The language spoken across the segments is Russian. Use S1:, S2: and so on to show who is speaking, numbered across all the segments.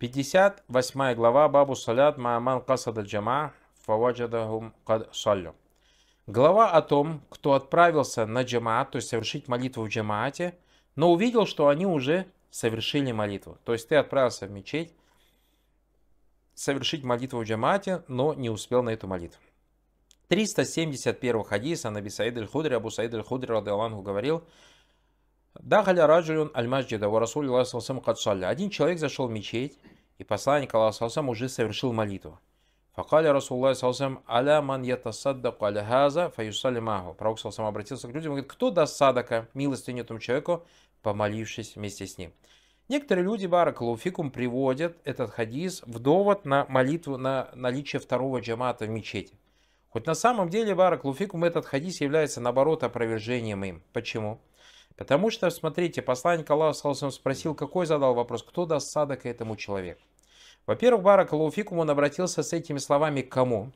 S1: 58 глава Бабу Салят Мааман Касада Джама Фаваджадахум Кад Саллю. Глава о том, кто отправился на джамаат, то есть совершить молитву в джамаате, но увидел, что они уже совершили молитву. То есть ты отправился в мечеть, совершить молитву в джамаате, но не успел на эту молитву. 371 хадиса Наби Саид аль-Худри, Абу Саид аль-Худри, радиаллаху, говорил, «Дахаля раджулюн аль-маджида, ва расулилла салсам кадсалля». Один человек зашел в мечеть, и посланник Аллаха Саусам уже совершил молитву. Факаля Расуллах Саусам аля ман ятасаддаку аля хаза фаюсали маху. Пророк Саусам обратился к людям и говорит, кто даст садака нет этому человеку, помолившись вместе с ним. Некоторые люди, баракалуфикум, приводят этот хадис в довод на молитву на наличие второго джамата в мечети. Хоть на самом деле, баракалуфикум, этот хадис является, наоборот, опровержением им. Почему? Потому что, смотрите, посланник Аллаха спросил, какой задал вопрос, кто даст садака этому человеку. Во-первых, Барак Лауфикум, он обратился с этими словами к кому?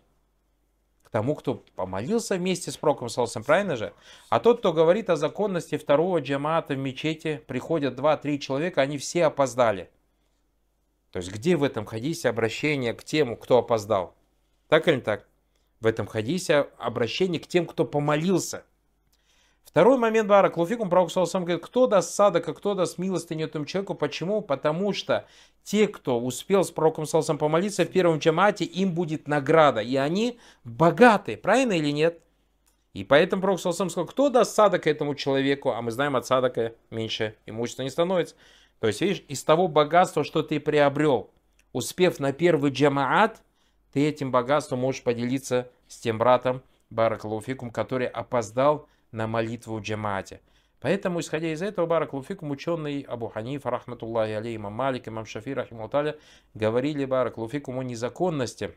S1: К тому, кто помолился вместе с Проком Солсом, правильно же? А тот, кто говорит о законности второго джамаата в мечети, приходят два-три человека, они все опоздали. То есть где в этом хадисе обращение к тему, кто опоздал? Так или не так? В этом хадисе обращение к тем, кто помолился – Второй момент Бара Клуфикум, пророк сам говорит, кто даст садака, кто даст милостыню этому человеку. Почему? Потому что те, кто успел с пророком Салсам помолиться в первом джамате, им будет награда. И они богаты, правильно или нет? И поэтому пророк Салсам сказал, кто даст садака этому человеку, а мы знаем, от садака меньше имущества не становится. То есть, видишь, из того богатства, что ты приобрел, успев на первый джамаат, ты этим богатством можешь поделиться с тем братом Баракалуфикум, который опоздал на молитву в джамате. Поэтому, исходя из этого, Баракулуфикум, ученый Абу Ханиф, Рахматуллахи Алей, Имам Малик, Имам Шафи, Рахимуталя, говорили Баракулуфикум о незаконности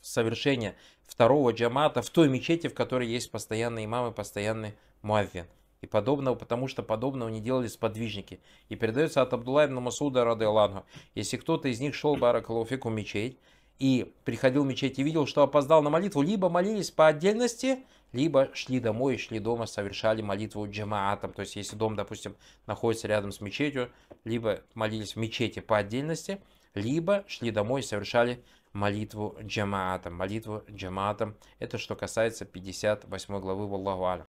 S1: совершения второго джамата в той мечети, в которой есть постоянный имам и постоянный муаввин. И подобного, потому что подобного не делали сподвижники. И передается от Абдулла ибн Масуда рады Аллаху, Если кто-то из них шел Баракулуфикум мечеть, и приходил в мечеть и видел, что опоздал на молитву, либо молились по отдельности, либо шли домой, шли дома, совершали молитву джамаатом. То есть, если дом, допустим, находится рядом с мечетью, либо молились в мечети по отдельности, либо шли домой и совершали молитву джамаатом. Молитву джамаатом. Это что касается 58 главы Валлаху Аля.